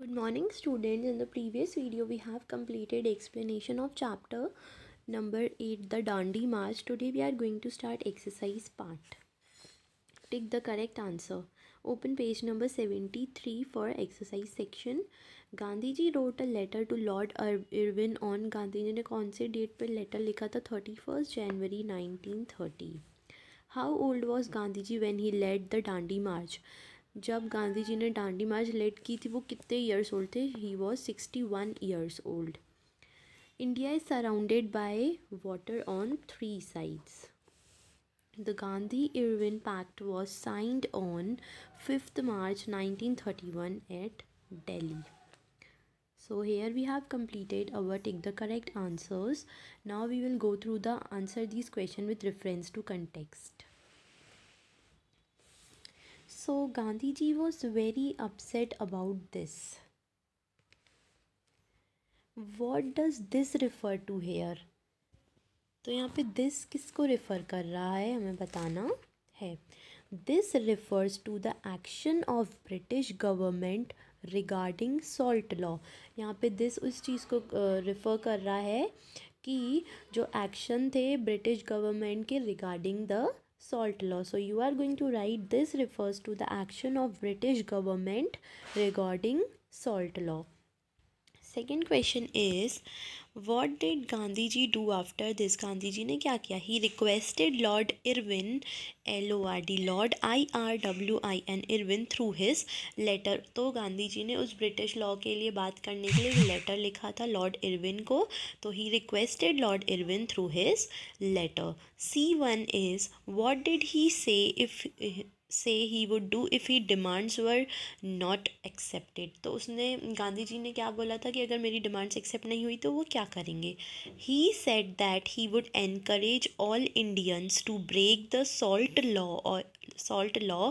Good morning students. In the previous video we have completed explanation of chapter number 8 the Dandi March. Today we are going to start exercise part. Tick the correct answer. Open page number 73 for exercise section. Gandhi ji wrote a letter to Lord Irwin on Gandhi ji ने कौन से date पर letter लिखा था 31 जनवरी 1930. How old was Gandhi ji when he led the Dandi March? जब गांधी जी ने डांडी मार्च lead की थी वो कितने years old थे he was sixty one years old India is surrounded by water on three The Gandhi Irwin Pact was signed on 5th March 1931 at Delhi. So here we have completed our take the correct answers. Now we will go through the answer these question with reference to context. So Gandhi ji was very upset about this what does this refer to here तो यहाँ पे this किसको refer कर रहा है हमें बताना है this refers to the action of British government regarding salt law यहाँ पे दिस उस चीज़ को रेफ़र कर रहा है कि जो एक्शन थे ब्रिटिश गवर्नमेंट के regarding the salt law so you are going to write this refers to the action of british government regarding salt law second question is what did Gandhi ji do after this Gandhi ji ने क्या किया he requested Lord Irwin L O R D Lord I R W I N Irwin through his letter तो गांधी जी ने उस British law के लिए बात करने के लिए लेटर लिखा था लॉर्ड इरविन को तो he requested Lord Irwin through his letter C one is what did he say if say he would do if he demands were not accepted तो उसने गांधी जी ने क्या बोला था कि अगर मेरी डिमांड्स एक्सेप्ट नहीं हुई तो वो क्या करेंगे he said that he would encourage all Indians to break the salt law salt law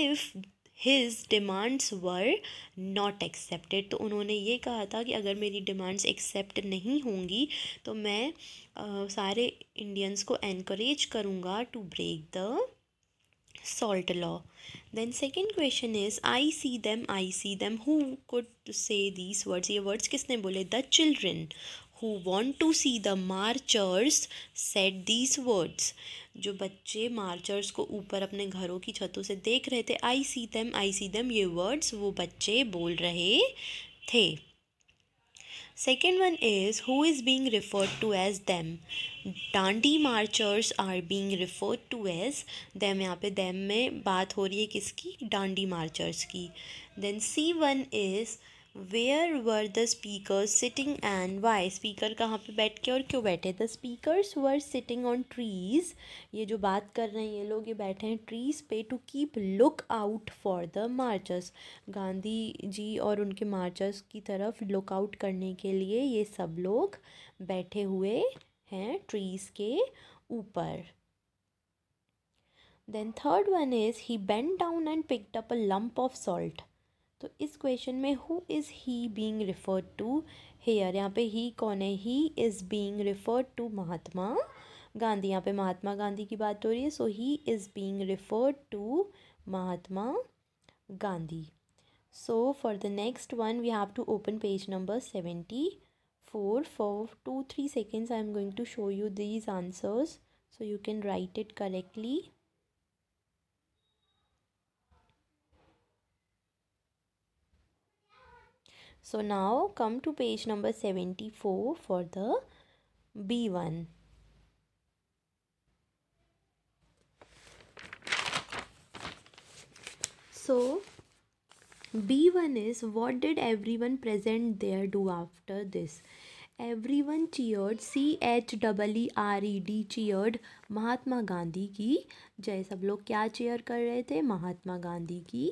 if his demands were not accepted तो उन्होंने ये कहा था कि अगर मेरी डिमांड्स एक्सेप्ट नहीं होंगी तो मैं आ, सारे इंडियंस को एनकरेज करूँगा to break the salt law then second question is i see them i see them who could say these words ye words kisne bole the children who want to see the marchers said these words जो बच्चे marchers को ऊपर अपने घरों की छतों से देख रहे थे I see them I see them ये वर्ड्स वो बच्चे बोल रहे थे Second one is who is being referred to as them. Dandi marchers are being referred to as them यहाँ पे दैम में बात हो रही है किसकी डांडी मार्चर्स की then C one is where were the speaker sitting and why speaker कहाँ पर बैठ के और क्यों बैठे the speaker were sitting on trees ये जो बात कर रहे हैं ये लोग ये बैठे हैं ट्रीज पे to keep look out for the marchers Gandhi ji और उनके मार्चर्स की तरफ लुक आउट करने के लिए ये सब लोग बैठे हुए हैं ट्रीज के ऊपर then third one is he bend down and picked up a lump of salt तो इस क्वेश्चन में who is he being referred to here यहाँ पे ही कौन है he is being referred to Mahatma Gandhi यहाँ पे महात्मा गांधी की बात हो रही है so he is being referred to Mahatma Gandhi so for the next one we have to open page number seventy four four two three seconds I am going to show you these answers so you can write it correctly So now come to page number 74 for the B1. So B1 is what did everyone present there do after this? Everyone cheered C H W -E R E D cheered mahatma gandhi ki जय sab log kya cheer kar rahe the mahatma gandhi ki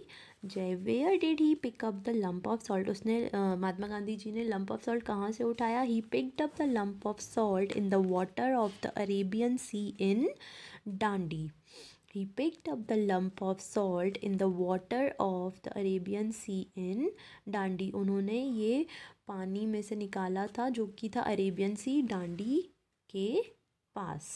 जय where did he pick up the lump of salt उसने महात्मा गांधी जी ने lump of salt कहाँ से उठाया he picked up the lump of salt in the water of the Arabian Sea in Dandi he picked up the lump of salt in the water of the Arabian Sea in Dandi उन्होंने ये पानी में से निकाला था जो कि था अरेबियन सी डांडी के पास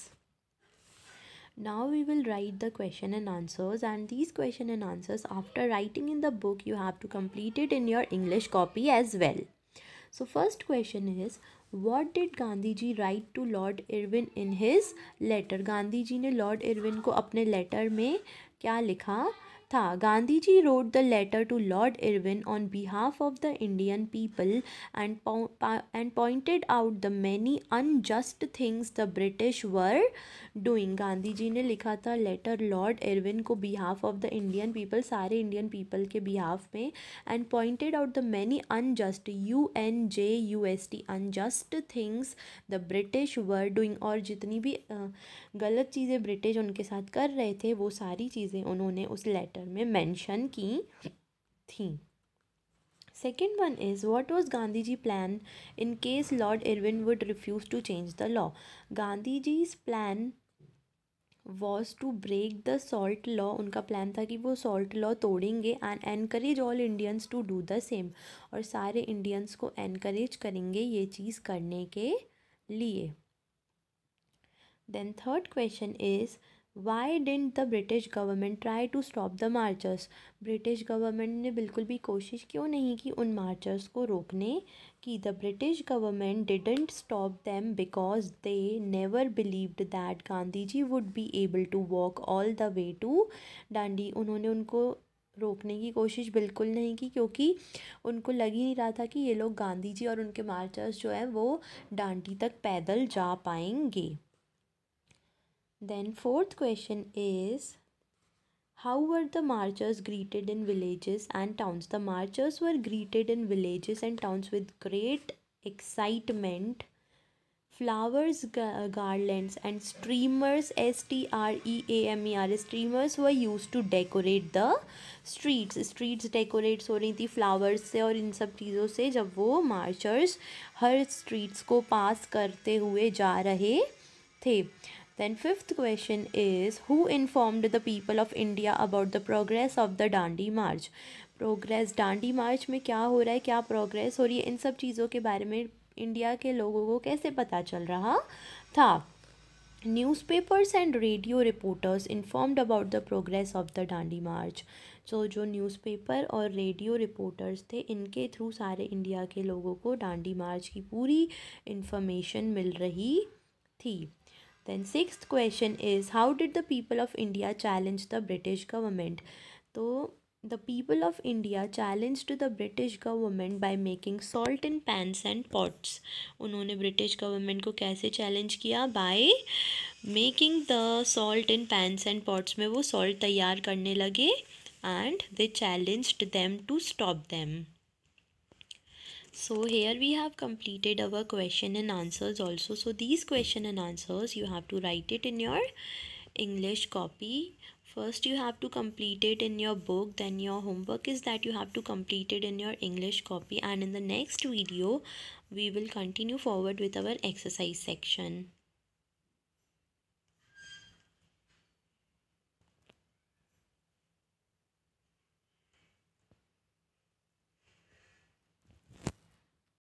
Now we will write the question and answers and these question and answers after writing in the book you have to complete it in your English copy as well. So first question is what did gandhi ji write to lord irwin in his letter gandhi ji ne lord irwin ko apne letter mein kya likha था Gandhi ji wrote the letter to Lord Irwin on behalf of the Indian people and and pointed out the many unjust things the British were doing Gandhi ji ने लिखा था letter Lord Irwin को behalf of the Indian people सारे Indian people के behalf में and pointed out the many unjust U N J U S T unjust things the British were doing और जितनी भी गलत चीज़ें ब्रिटिश उनके साथ कर रहे थे वो सारी चीज़ें उन्होंने उस लेटर लेटर में मेंशन की थी second one is what was Gandhi ji plan in case Lord Irwin would refuse to change the law Gandhi ji plan was to break the salt law उनका प्लान था कि वो सॉल्ट लॉ तोड़ेंगे and encourage all Indians to do the same और सारे Indians को encourage करेंगे ये चीज़ करने के लिए then third question is why didn't the British government try to stop the marchers British government ने बिल्कुल भी कोशिश क्यों नहीं की उन मार्चर्स को रोकने की the British government didn't stop them because they never believed that Gandhi ji would be able to walk all the way to Dandi उन्होंने उनको रोकने की कोशिश बिल्कुल नहीं की क्योंकि उनको लग ही नहीं रहा था कि ये लोग गांधी जी और उनके मार्चर्स जो है वो डांडी तक पैदल जा पाएंगे Then fourth question is how were the marchers greeted in villages and towns? The marchers were greeted in villages and towns with great excitement. Flowers, gar uh, garlands, and streamers, S T R E A M E R, streamers were used to decorate the streets. Streets decorate so, रही थी flowers से और इन सब चीज़ों से जब वो marchers हर streets को pass करते हुए जा रहे थे Then fifth question is who informed the people of India about the progress of the Dandi March? Progress Dandi march में क्या हो रहा है क्या प्रोग्रेस हो रही है इन सब चीज़ों के बारे में इंडिया के लोगों को कैसे पता चल रहा था newspapers and radio reporters informed about the progress of the Dandi march so जो न्यूज़पेपर और रेडियो रिपोर्टर्स थे इनके थ्रू सारे इंडिया के लोगों को डांडी मार्च की पूरी इन्फॉर्मेशन मिल रही थी then six question is how did the people of India challenge the British government तो the people of India challenge to the British government by making salt in pans and pots उन्होंने British government को कैसे challenge किया by making the salt in pans and pots में वो salt तैयार करने लगे and they challenged them to stop them so here we have completed our question and answers also so these question and answers you have to write it in your english copy first you have to complete it in your book then your homework is that you have to complete it in your english copy and in the next video we will continue forward with our exercise section